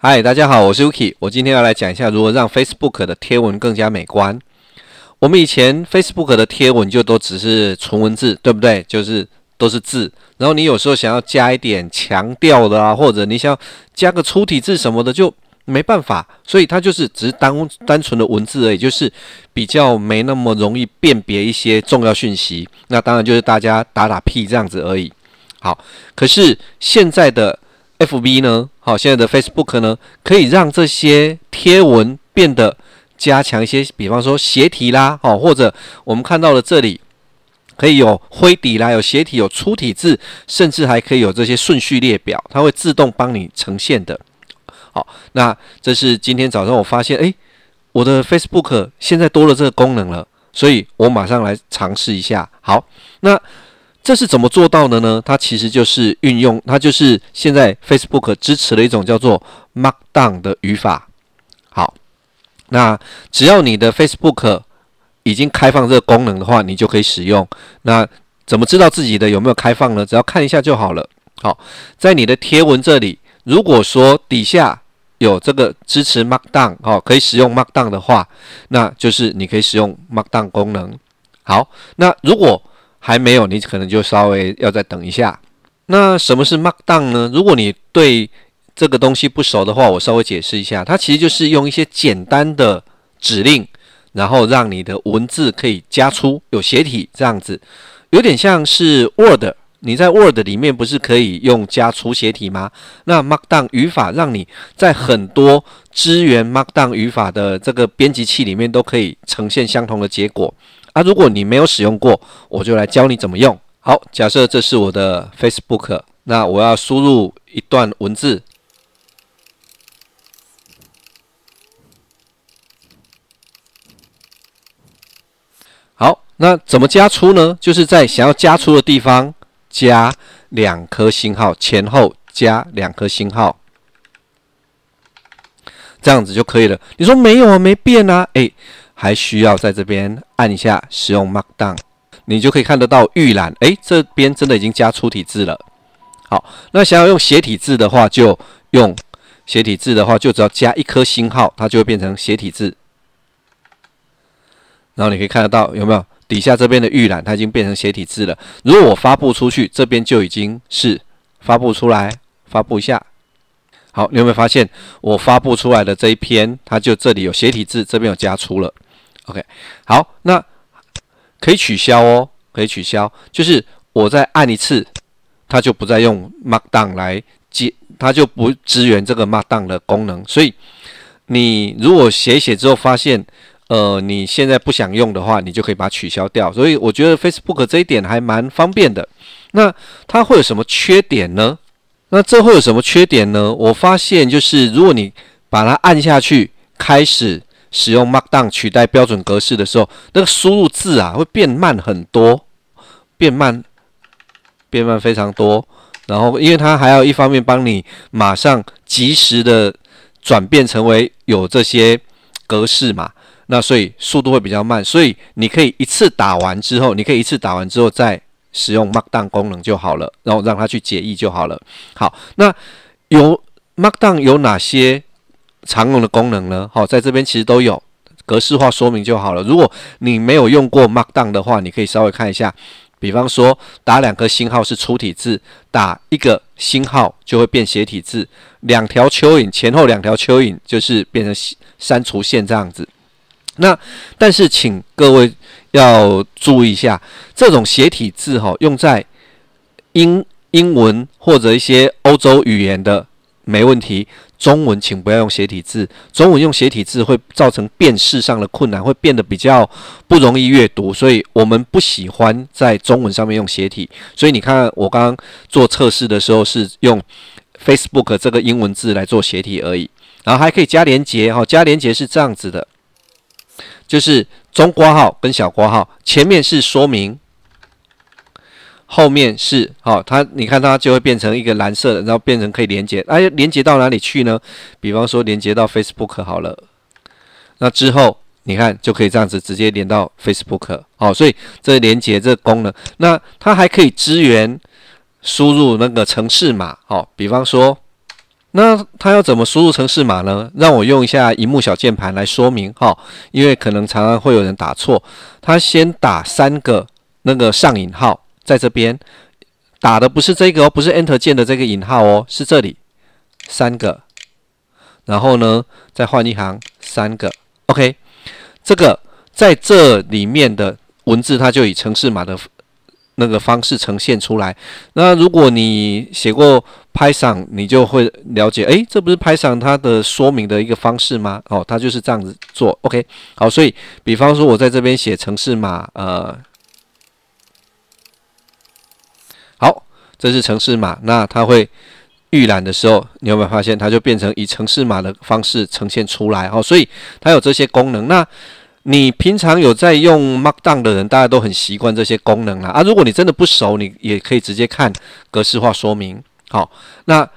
嗨，大家好，我是 Uki。我今天要来讲一下如何让 Facebook 的贴文更加美观。我们以前 Facebook 的贴文就都只是纯文字，对不对？就是都是字。然后你有时候想要加一点强调的啊，或者你想加个粗体字什么的，就没办法。所以它就是只是单单纯的文字，而已，就是比较没那么容易辨别一些重要讯息。那当然就是大家打打屁这样子而已。好，可是现在的 F B 呢？好，现在的 Facebook 呢，可以让这些贴文变得加强一些，比方说斜体啦，好，或者我们看到了这里可以有灰底啦，有斜体，有粗体字，甚至还可以有这些顺序列表，它会自动帮你呈现的。好，那这是今天早上我发现，哎，我的 Facebook 现在多了这个功能了，所以我马上来尝试一下。好，那。这是怎么做到的呢？它其实就是运用，它就是现在 Facebook 支持的一种叫做 Markdown 的语法。好，那只要你的 Facebook 已经开放这个功能的话，你就可以使用。那怎么知道自己的有没有开放呢？只要看一下就好了。好，在你的贴文这里，如果说底下有这个支持 Markdown 哈，可以使用 Markdown 的话，那就是你可以使用 Markdown 功能。好，那如果还没有，你可能就稍微要再等一下。那什么是 Markdown 呢？如果你对这个东西不熟的话，我稍微解释一下，它其实就是用一些简单的指令，然后让你的文字可以加粗、有斜体这样子，有点像是 Word。你在 Word 里面不是可以用加粗写体吗？那 Markdown 语法让你在很多支援 Markdown 语法的这个编辑器里面都可以呈现相同的结果啊。如果你没有使用过，我就来教你怎么用。好，假设这是我的 Facebook，那我要输入一段文字。好，那怎么加粗呢？就是在想要加粗的地方。加两颗星号，前后加两颗星号，这样子就可以了。你说没有啊？没变啊？哎，还需要在这边按一下使用 Markdown，你就可以看得到预览。哎，这边真的已经加粗体字了。好，那想要用斜体字的话，就用斜体字的话，就只要加一颗星号，它就会变成斜体字。然后你可以看得到有没有？底下这边的预览，它已经变成斜体字了。如果我发布出去，这边就已经是发布出来，发布一下。好，你有没有发现我发布出来的这一篇，它就这里有斜体字，这边有加粗了。OK，好，那可以取消哦，可以取消。就是我再按一次，它就不再用 Markdown 来接，它就不支援这个 Markdown 的功能。所以你如果写写之后发现，呃，你现在不想用的话，你就可以把它取消掉。所以我觉得 Facebook 这一点还蛮方便的。那它会有什么缺点呢？那这会有什么缺点呢？我发现就是，如果你把它按下去，开始使用 Markdown 取代标准格式的时候，那个输入字啊会变慢很多，变慢，变慢非常多。然后因为它还要一方面帮你马上及时的转变成为有这些格式嘛。那所以速度会比较慢，所以你可以一次打完之后，你可以一次打完之后再使用 Markdown 功能就好了，然后让它去解译就好了。好，那有 Markdown 有哪些常用的功能呢？好，在这边其实都有格式化说明就好了。如果你没有用过 Markdown 的话，你可以稍微看一下，比方说打两个星号是粗体字，打一个星号就会变斜体字，两条蚯蚓前后两条蚯蚓就是变成删除线这样子。那但是，请各位要注意一下，这种斜体字哈，用在英英文或者一些欧洲语言的没问题。中文请不要用斜体字，中文用斜体字会造成辨识上的困难，会变得比较不容易阅读。所以我们不喜欢在中文上面用斜体。所以你看，我刚刚做测试的时候是用 Facebook 这个英文字来做斜体而已，然后还可以加连结哈，加连结是这样子的。就是中括号跟小括号，前面是说明，后面是好，它你看它就会变成一个蓝色的，然后变成可以连接，哎，连接到哪里去呢？比方说连接到 Facebook 好了，那之后你看就可以这样子直接连到 Facebook，好，所以这连接这功能，那它还可以支援输入那个城市码，哦，比方说。那他要怎么输入城市码呢？让我用一下荧幕小键盘来说明哈，因为可能常常会有人打错。他先打三个那个上引号，在这边打的不是这个哦，不是 Enter 键的这个引号哦，是这里三个，然后呢再换一行三个 OK，这个在这里面的文字，它就以城市码的。那个方式呈现出来。那如果你写过拍赏，你就会了解，哎，这不是拍赏它的说明的一个方式吗？哦，它就是这样子做。OK，好，所以比方说，我在这边写城市码，呃，好，这是城市码。那它会预览的时候，你有没有发现，它就变成以城市码的方式呈现出来？哦，所以它有这些功能。那你平常有在用 Markdown 的人，大家都很习惯这些功能了啊。如果你真的不熟，你也可以直接看格式化说明。好，那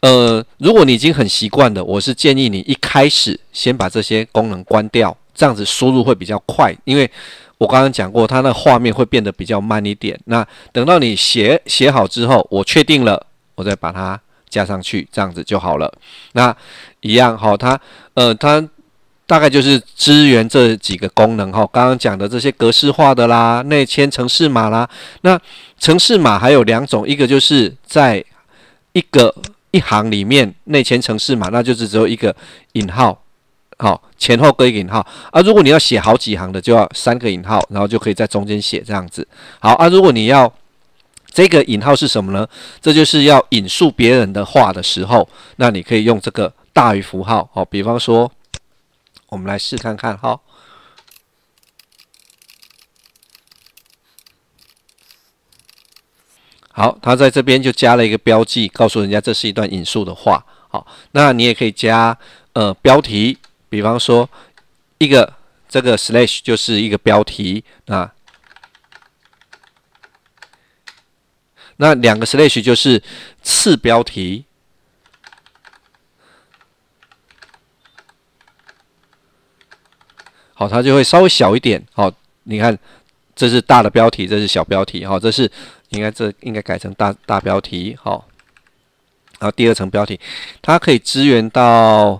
呃，如果你已经很习惯的，我是建议你一开始先把这些功能关掉，这样子输入会比较快。因为我刚刚讲过，它那画面会变得比较慢一点。那等到你写写好之后，我确定了，我再把它加上去，这样子就好了。那一样哈，它呃，它。大概就是支援这几个功能哈，刚刚讲的这些格式化的啦，内嵌城市码啦。那城市码还有两种，一个就是在一个一行里面内嵌城市码，那就是只有一个引号，好，前后各一个引号。啊，如果你要写好几行的，就要三个引号，然后就可以在中间写这样子。好啊，如果你要这个引号是什么呢？这就是要引述别人的话的时候，那你可以用这个大于符号哦，比方说。我们来试看看哈。好，他在这边就加了一个标记，告诉人家这是一段引述的话。好，那你也可以加呃标题，比方说一个这个 slash 就是一个标题啊。那两个 slash 就是次标题。哦，它就会稍微小一点。好，你看，这是大的标题，这是小标题。哦，这是应该这应该改成大大标题。哦，然后第二层标题，它可以支援到，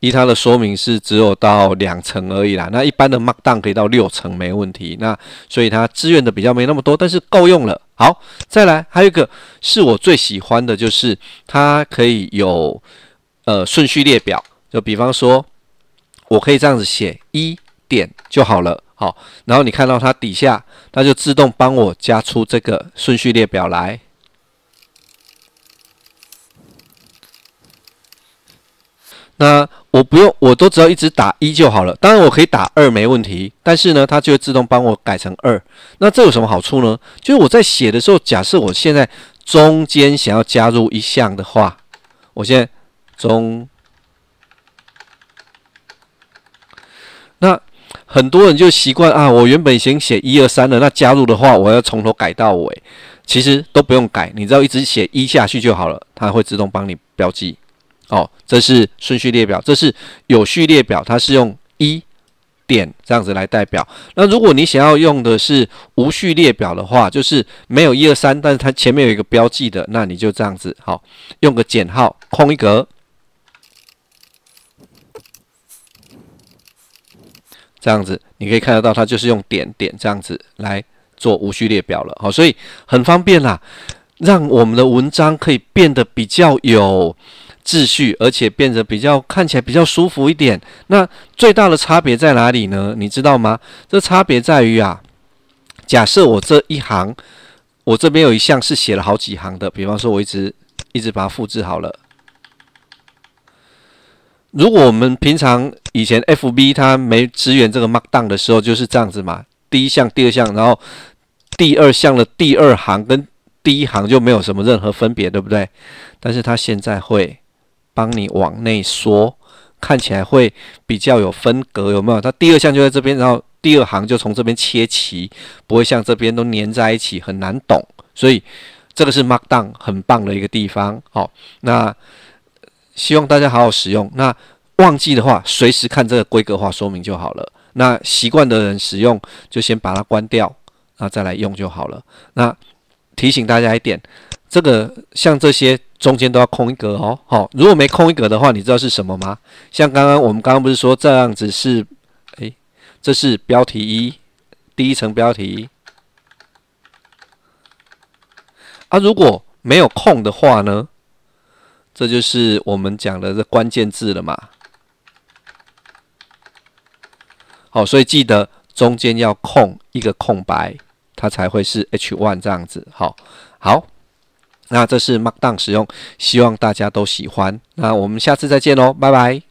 依它的说明是只有到两层而已啦。那一般的 Markdown 可以到六层没问题。那所以它支援的比较没那么多，但是够用了。好，再来还有一个是我最喜欢的就是它可以有呃顺序列表，就比方说我可以这样子写一。点就好了，好，然后你看到它底下，它就自动帮我加出这个顺序列表来。那我不用，我都只要一直打一就好了。当然我可以打二没问题，但是呢，它就会自动帮我改成二。那这有什么好处呢？就是我在写的时候，假设我现在中间想要加入一项的话，我现在中那。很多人就习惯啊，我原本已经写一二三了，那加入的话，我要从头改到尾，其实都不用改，你只要一直写一下去就好了，它会自动帮你标记。哦，这是顺序列表，这是有序列表，它是用一点这样子来代表。那如果你想要用的是无序列表的话，就是没有一二三，但是它前面有一个标记的，那你就这样子，好，用个减号空一格。这样子，你可以看得到，它就是用点点这样子来做无序列表了，好，所以很方便啦，让我们的文章可以变得比较有秩序，而且变得比较看起来比较舒服一点。那最大的差别在哪里呢？你知道吗？这差别在于啊，假设我这一行，我这边有一项是写了好几行的，比方说我一直一直把它复制好了。如果我们平常以前 F B 它没支援这个 Markdown 的时候，就是这样子嘛，第一项、第二项，然后第二项的第二行跟第一行就没有什么任何分别，对不对？但是它现在会帮你往内缩，看起来会比较有分隔，有没有？它第二项就在这边，然后第二行就从这边切齐，不会像这边都粘在一起，很难懂。所以这个是 Markdown 很棒的一个地方。好，那。希望大家好好使用。那忘记的话，随时看这个规格化说明就好了。那习惯的人使用，就先把它关掉，那再来用就好了。那提醒大家一点，这个像这些中间都要空一格哦。好，如果没空一格的话，你知道是什么吗？像刚刚我们刚刚不是说这样子是，哎，这是标题一，第一层标题。啊，如果没有空的话呢？这就是我们讲的这关键字了嘛？好，所以记得中间要空一个空白，它才会是 H1 这样子。好，好，那这是 Markdown 使用，希望大家都喜欢。那我们下次再见喽，拜拜。